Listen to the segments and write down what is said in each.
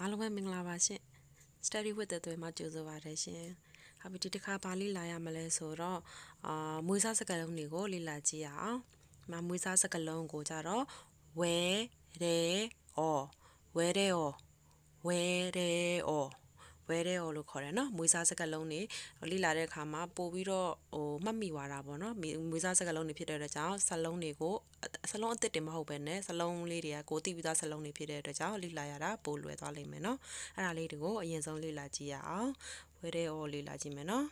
အားလုံးပဲမင်္ဂလာပါရှင် Study with the သွေးမှာကြိုဆိုပါရရှင်။ဟာပြီဒီတစ်ခါပါလေ့လာရမလဲဆိုတော့အာမွေးစားစကားလုံးတွေကိုလေ့လာကြည့်ရအောင်။မမွေးစားစကားလုံးကိုကြတော့ဝဲရဲအော်ဝဲရဲအော်ဝဲရဲအော်ဝဲတဲ့ဟောလို့ခေါ်တယ်နော်မွေးစားစကလုံးတွေလိလာတဲ့အခါမှာပို့ပြီးတော့ဟိုမှတ်မိသွားတာပေါ့နော်မွေးစားစကလုံးတွေဖြစ်တဲ့အတွက်ကြောင့်စလုံးတွေကိုစလုံးအစ်စ်တွေမဟုတ်ဘဲနဲ့စလုံးလေးတွေကကိုတိပြီးသားစလုံးတွေဖြစ်တဲ့အတွက်ကြောင့်လိလာရတာပိုလွယ်သွားလိမ့်မယ်နော်အဲ့ဒါလေးတွေကိုအရင်ဆုံးလိလာကြည့်ရအောင်ဝဲတဲ့ဟောလိလာကြည့်မယ်နော်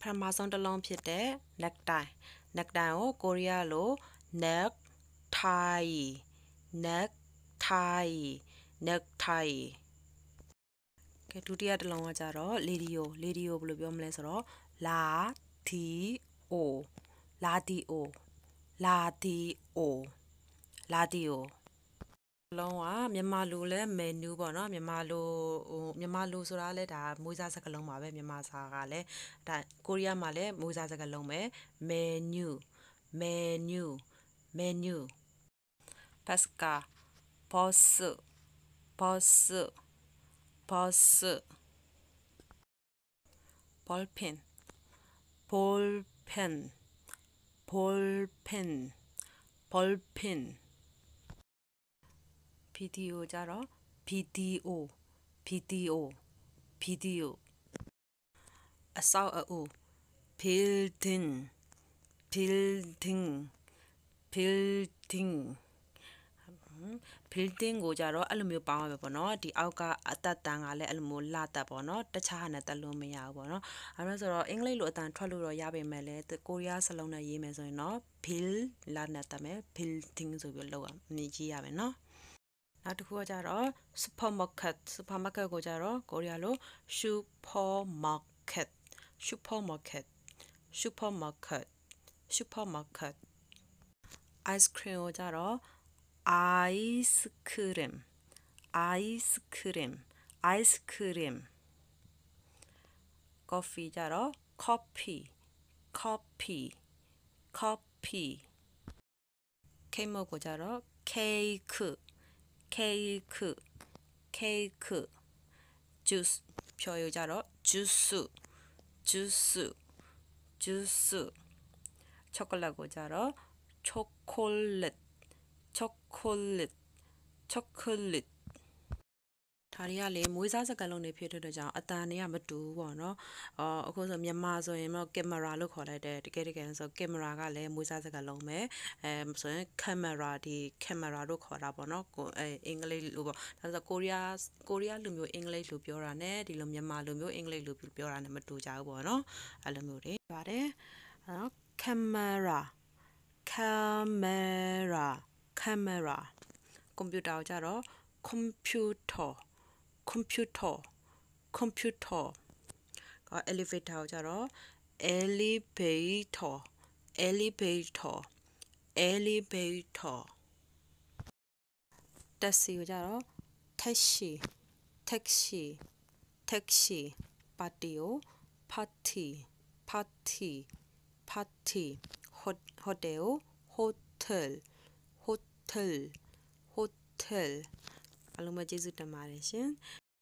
ပထမဆုံးတစ်လုံးဖြစ်တဲ့ necktie necktie ကိုကိုရီးယားလို neck tie neck tie neck tie ကဲဒုတိယတစ်လုံးကကြတော့ radio radio ဘယ်လိုပြောမလဲဆိုတော့ la ti o la ti o la ti o la ti o လုံးကမြန်မာလိုလဲ menu ပေါ့နော်မြန်မာလိုဟိုမြန်မာလိုဆိုတာလဲဒါမွေးစားစကားလုံးပါပဲမြန်မာစာကလည်းဒါကိုရီးယားမှာလည်းမွေးစားစကားလုံးပဲ menu menu menu ပတ်စကာ boss boss 버스 볼펜 볼펜 볼펜 볼펜 비디오 자러 비디오 비디오 비디오 아싸우 빌딩 빌딩 빌딩 building ကိုကြတော့အဲ့လိုမျိုးပေါင်းရမှာပေါ့နော်ဒီအောက်ကအသက်တန်ကလည်းအဲ့လိုမျိုးလာတက်ပေါ့နော်တခြားဟာနဲ့တက်လို့မရဘူးပေါ့နော်အဲ့ဒါဆိုတော့အင်္ဂလိပ်လိုအတန်ထွက်လို့တော့ရပါမယ်လေကိုရီးယားစလုံးနဲ့ရေးမယ်ဆိုရင်တော့ build လာနဲ့တက်မယ် building ဆိုပြီးလောက်အောင်မြည်ကြည့်ရမယ်နော်ောက်တစ်ခုကကြတော့ supermarket supermarket ကိုကြတော့ကိုရီးယားလို supermarket supermarket supermarket supermarket ice cream ကိုကြတော့ 아이스크림, 아이스크림, 아이스크림. 커피 자로 커피, 커피, 커피. 케모고 자로 케이크, 케이크, 케이크. 주스, 표유 자로 주스, 주스, 주스. 초콜릿 고자로 초콜릿. chocolate chocolate ဒါတွေကလေမွေးစားစကန်လုံးတွေဖြစ်တဲ့ကြောင့်အတန်တွေကမတူဘူးပေါ့နော်အော်အခုဆိုမြန်မာဆိုရင်တော့ကင်မရာလို့ခေါ်လိုက်တယ်တကယ်တကယ်ဆိုကင်မရာကလည်းမွေးစားစကန်လုံးပဲအဲဆိုရင်ကင်မရာဒီကင်မရာလို့ခေါ်တာပေါ့နော်ကိုအဲအင်္ဂလိပ်လိုပေါ့ဒါဆိုကိုရီးယားကိုရီးယားလူမျိုးအင်္ဂလိပ်လိုပြောတာ ਨੇ ဒီလိုမြန်မာလူမျိုးအင်္ဂလိပ်လိုပြောတာ ਨੇ မတူကြဘူးပေါ့နော်အဲလိုမျိုးတွေပါတယ်နော်ကင်မရာကင်မရာ camera ကွန်ပျူတာကိုကြတော့ computer computer computer က elevator ကိုကြတော့ elevator elevator elevator တက်ဆီကိုကြတော့ taxi taxi taxi ပါတီကို party party party hotel hotel hotel hotel အလုံးမကျေးဇူးတင်ပါတယ်ရှင်